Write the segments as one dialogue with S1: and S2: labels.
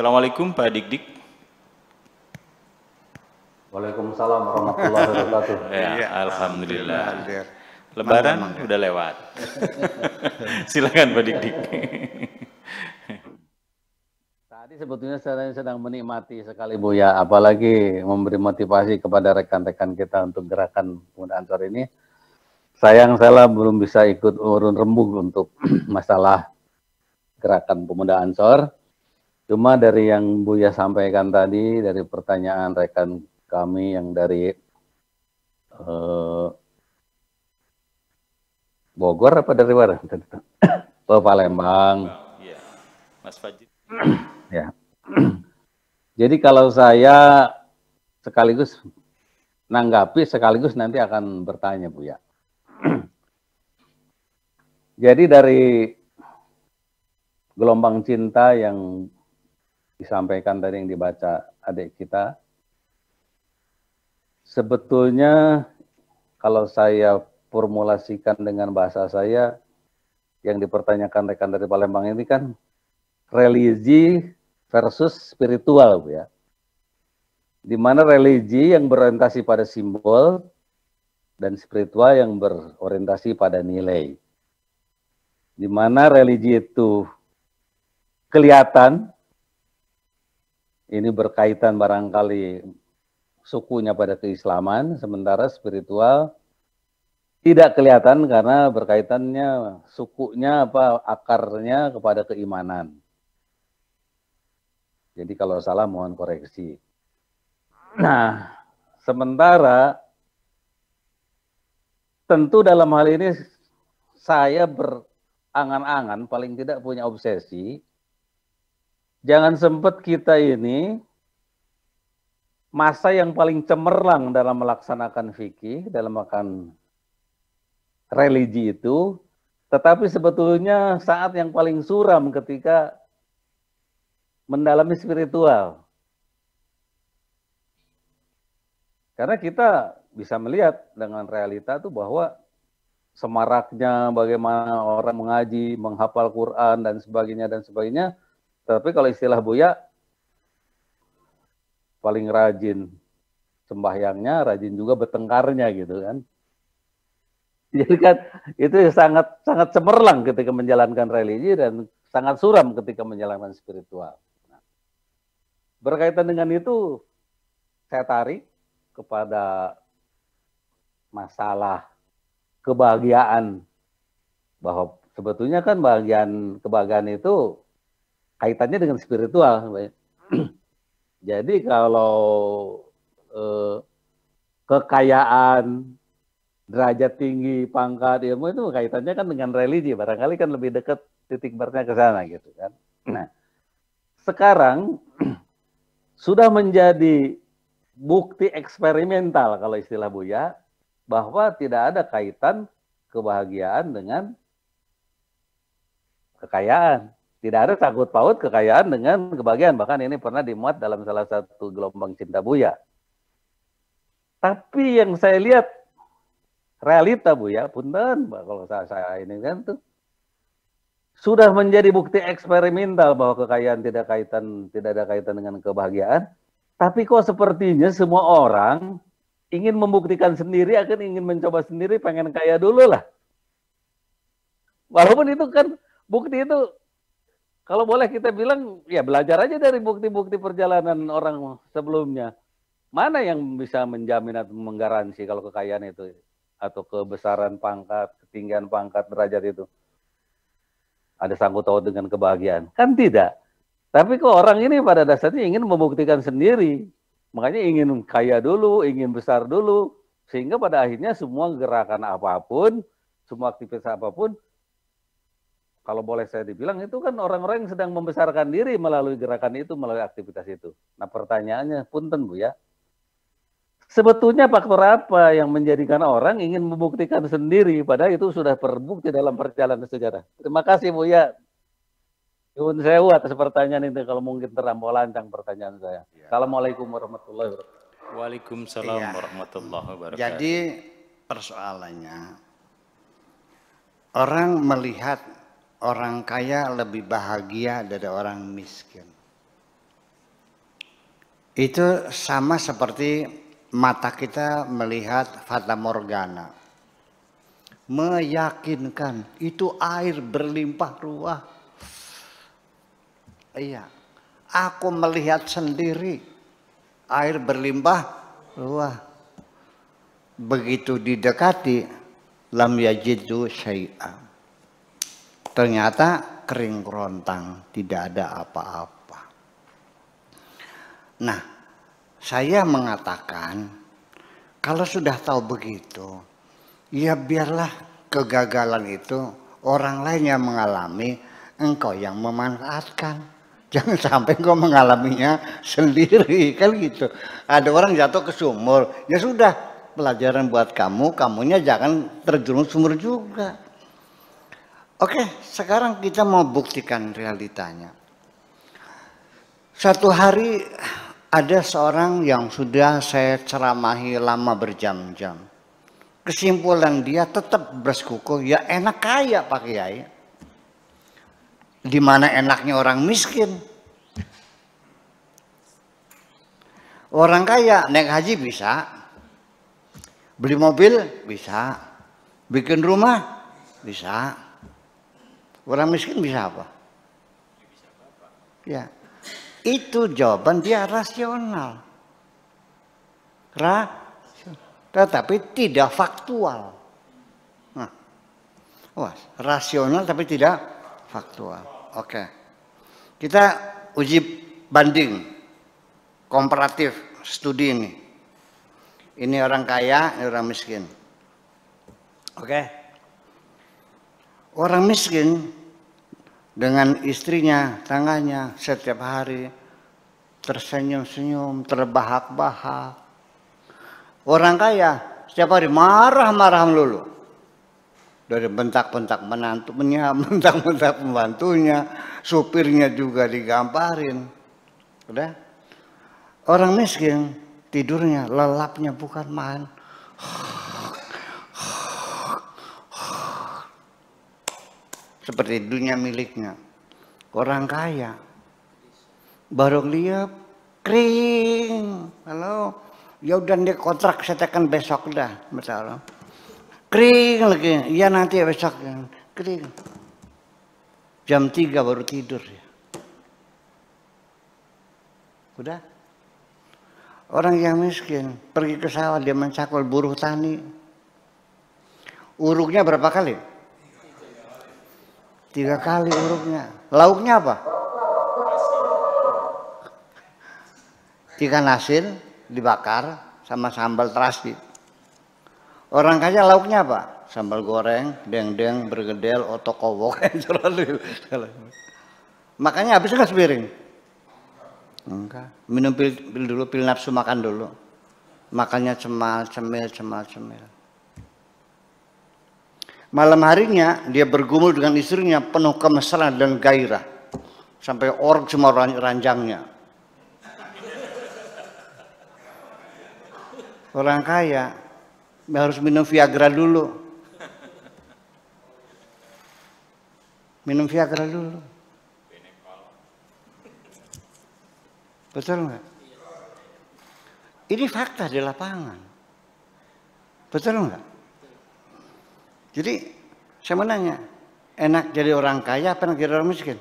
S1: Assalamualaikum Pak Dik-Dik. Waalaikumsalam warahmatullahi wabarakatuh. ya, ya, Alhamdulillah. Alhamdulillah. Lebaran Mantap, udah lewat.
S2: Silakan Pak Dik-Dik.
S1: Tadi sebetulnya saya sedang menikmati sekali Bu ya, apalagi memberi motivasi kepada rekan-rekan kita untuk gerakan penggunaan ansor ini. Sayang saya belum bisa ikut urun rembuk untuk masalah gerakan pemuda ansor Cuma dari yang Buya sampaikan tadi, dari pertanyaan rekan kami yang dari uh, Bogor apa dari mana? Oh, Palembang. Iya. Mas Fajid. ya. Jadi kalau saya sekaligus nanggapi sekaligus nanti akan bertanya Bu ya. Jadi dari gelombang cinta yang disampaikan tadi yang dibaca adik kita. Sebetulnya kalau saya formulasikan dengan bahasa saya, yang dipertanyakan rekan dari Palembang ini kan religi versus spiritual, Bu ya. Di mana religi yang berorientasi pada simbol dan spiritual yang berorientasi pada nilai. Di mana religi itu kelihatan ini berkaitan barangkali sukunya pada keislaman, sementara spiritual tidak kelihatan karena berkaitannya sukunya apa akarnya kepada keimanan. Jadi kalau salah mohon koreksi. Nah, sementara tentu dalam hal ini saya berangan-angan paling tidak punya obsesi jangan sempat kita ini masa yang paling cemerlang dalam melaksanakan fikih, dalam makan religi itu, tetapi sebetulnya saat yang paling suram ketika mendalami spiritual. Karena kita bisa melihat dengan realita itu bahwa semaraknya bagaimana orang mengaji, menghafal Quran dan sebagainya dan sebagainya tapi kalau istilah Buya, paling rajin sembahyangnya, rajin juga bertengkarnya gitu kan. Jadi kan itu sangat sangat cemerlang ketika menjalankan religi dan sangat suram ketika menjalankan spiritual. Nah, berkaitan dengan itu, saya tarik kepada masalah kebahagiaan bahwa sebetulnya kan bagian kebahagiaan itu kaitannya dengan spiritual. Ya. Hmm. Jadi kalau eh, kekayaan, derajat tinggi, pangkat, ilmu itu kaitannya kan dengan religi. Barangkali kan lebih dekat titik beratnya ke sana gitu kan. Nah, sekarang sudah menjadi bukti eksperimental kalau istilah Buya bahwa tidak ada kaitan kebahagiaan dengan kekayaan. Tidak ada takut paut kekayaan dengan kebahagiaan. Bahkan ini pernah dimuat dalam salah satu gelombang cinta Buya. Tapi yang saya lihat realita Buya, punten kalau saya, saya ini kan tuh sudah menjadi bukti eksperimental bahwa kekayaan tidak kaitan tidak ada kaitan dengan kebahagiaan. Tapi kok sepertinya semua orang ingin membuktikan sendiri, akan ingin mencoba sendiri, pengen kaya dulu lah. Walaupun itu kan bukti itu kalau boleh kita bilang ya belajar aja dari bukti-bukti perjalanan orang sebelumnya. Mana yang bisa menjamin atau menggaransi kalau kekayaan itu atau kebesaran pangkat, ketinggian pangkat derajat itu ada sangkut paut dengan kebahagiaan? Kan tidak. Tapi kok orang ini pada dasarnya ingin membuktikan sendiri. Makanya ingin kaya dulu, ingin besar dulu. Sehingga pada akhirnya semua gerakan apapun, semua aktivitas apapun kalau boleh saya dibilang itu kan orang-orang yang sedang membesarkan diri melalui gerakan itu, melalui aktivitas itu. Nah pertanyaannya, punten Bu ya, sebetulnya faktor apa yang menjadikan orang ingin membuktikan sendiri padahal itu sudah terbukti dalam perjalanan sejarah. Terima kasih Bu ya. Yun sewa atas pertanyaan itu kalau mungkin terlampau lancang pertanyaan saya. Ya. Assalamualaikum warahmatullahi wabarakatuh. Waalaikumsalam
S2: ya. warahmatullahi wabarakatuh. Jadi persoalannya orang melihat orang kaya lebih bahagia dari orang miskin. Itu sama seperti mata kita melihat fata morgana. Meyakinkan itu air berlimpah ruah. Iya, aku melihat sendiri air berlimpah ruah. Begitu didekati lam yajidu syai'an Ternyata kering kerontang, tidak ada apa-apa. Nah, saya mengatakan kalau sudah tahu begitu, ya biarlah kegagalan itu orang lain yang mengalami, engkau yang memanfaatkan. Jangan sampai engkau mengalaminya sendiri, kan gitu. Ada orang jatuh ke sumur, ya sudah pelajaran buat kamu, kamunya jangan terjun sumur juga. Oke, sekarang kita mau buktikan realitanya. Satu hari ada seorang yang sudah saya ceramahi lama berjam-jam. Kesimpulan dia tetap bersekuku, ya enak kaya Pak Kiai. Di mana enaknya orang miskin. Orang kaya naik haji bisa, beli mobil bisa, bikin rumah bisa, Orang miskin bisa apa? Ya. Itu jawaban dia rasional. Ra tetapi tidak faktual. Nah. Wah, rasional tapi tidak faktual. Oke. Kita uji banding komparatif studi ini. Ini orang kaya, ini orang miskin. Oke. Okay? Orang miskin dengan istrinya, tangannya setiap hari tersenyum-senyum, terbahak-bahak. Orang kaya setiap hari marah-marah melulu. Dari bentak-bentak menantunya, bentak-bentak pembantunya, supirnya juga digamparin. Udah? Orang miskin tidurnya lelapnya bukan main. seperti dunia miliknya. Orang kaya. Baru lihat kering. Halo. Ya udah dia kontrak tekan besok dah, misalnya. Kering lagi. Iya, ya nanti besok kering. Jam tiga baru tidur ya. Udah. Orang yang miskin pergi ke sawah dia mencakul buruh tani. Uruknya berapa kali? Tiga kali hurufnya. Lauknya apa? Tiga asin dibakar sama sambal terasi. Orang kaya lauknya apa? Sambal goreng, deng-deng, deng-deng, bergedel, otokowok. Makanya habis nggak sepiring? Enggak. Minum pil, pil dulu, pil nafsu makan dulu. Makannya cemal, cemil, cemal, cemil. Malam harinya dia bergumul dengan istrinya penuh kemesraan dan gairah. Sampai orang semua ranjangnya. Orang kaya harus minum Viagra dulu. Minum Viagra dulu. Betul nggak? Ini fakta di lapangan. Betul nggak? Jadi saya mau nanya, enak jadi orang kaya apa enak jadi orang miskin?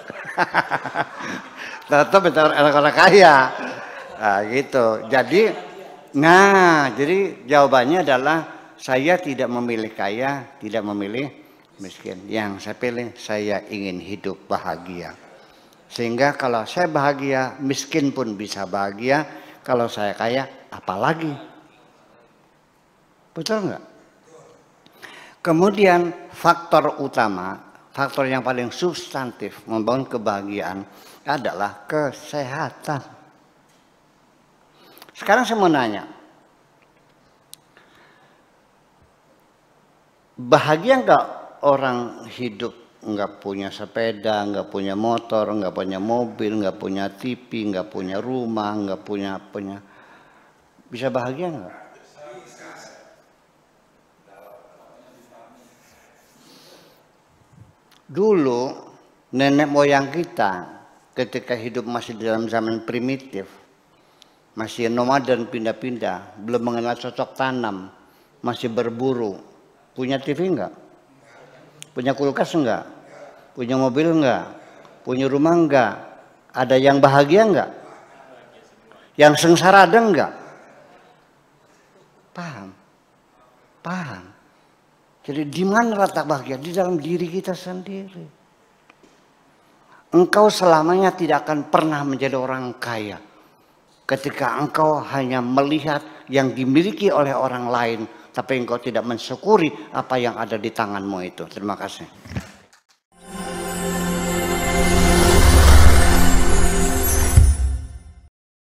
S2: Tetap betul, enak orang kaya. Nah, gitu. Jadi, nah, jadi jawabannya adalah saya tidak memilih kaya, tidak memilih miskin. Yang saya pilih, saya ingin hidup bahagia. Sehingga kalau saya bahagia, miskin pun bisa bahagia. Kalau saya kaya, apalagi Betul nggak? Kemudian faktor utama, faktor yang paling substantif membangun kebahagiaan adalah kesehatan. Sekarang saya mau nanya, bahagia nggak orang hidup nggak punya sepeda, nggak punya motor, nggak punya mobil, nggak punya TV, nggak punya rumah, nggak punya punya bisa bahagia nggak? Dulu nenek moyang kita ketika hidup masih dalam zaman primitif, masih nomaden pindah-pindah, belum mengenal cocok tanam, masih berburu. Punya TV enggak? Punya kulkas enggak? Punya mobil enggak? Punya rumah enggak? Ada yang bahagia enggak? Yang sengsara ada enggak? Paham? Paham? Jadi di mana rata bahagia? Di dalam diri kita sendiri. Engkau selamanya tidak akan pernah menjadi orang kaya. Ketika engkau hanya melihat yang dimiliki oleh orang lain. Tapi engkau tidak mensyukuri apa yang ada di tanganmu itu. Terima kasih.